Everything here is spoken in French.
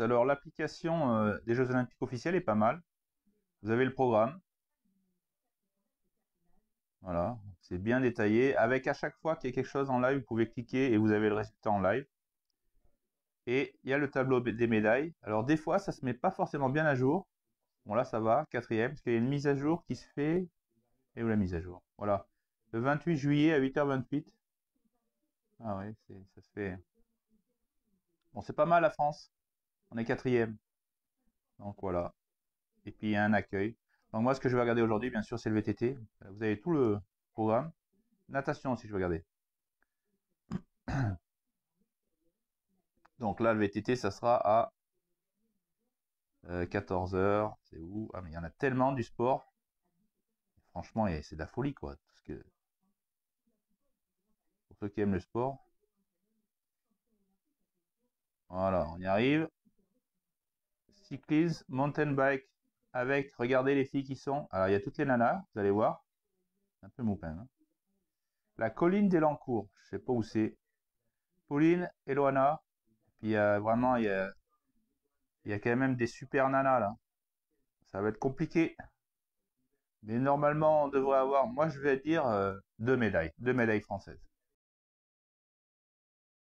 Alors l'application euh, des Jeux Olympiques officiels est pas mal. Vous avez le programme. Voilà, c'est bien détaillé. Avec à chaque fois qu'il y a quelque chose en live, vous pouvez cliquer et vous avez le résultat en live. Et il y a le tableau des médailles. Alors des fois, ça se met pas forcément bien à jour. Bon là, ça va, quatrième, parce qu'il y a une mise à jour qui se fait. Et où la mise à jour Voilà, le 28 juillet à 8h28. Ah oui, ça se fait. Hein. Bon, c'est pas mal la France. On est quatrième. Donc voilà. Et puis il y a un accueil. Donc moi, ce que je vais regarder aujourd'hui, bien sûr, c'est le VTT. Euh, vous avez tout le programme. Natation si je vais regarder. Donc là, le VTT, ça sera à 14h. Euh, c'est où Ah, mais il y en a tellement du sport. Franchement, c'est de la folie, quoi. Parce que... Pour ceux qui aiment le sport. Voilà, on y arrive cyclisme, mountain bike, avec, regardez les filles qui sont. Alors, il y a toutes les nanas, vous allez voir. Un peu moupin. Hein. La colline des je je sais pas où c'est. Pauline, Eloana, puis euh, vraiment, il y a, il y a quand même des super nanas là. Ça va être compliqué. Mais normalement, on devrait avoir, moi je vais dire, euh, deux médailles, deux médailles françaises.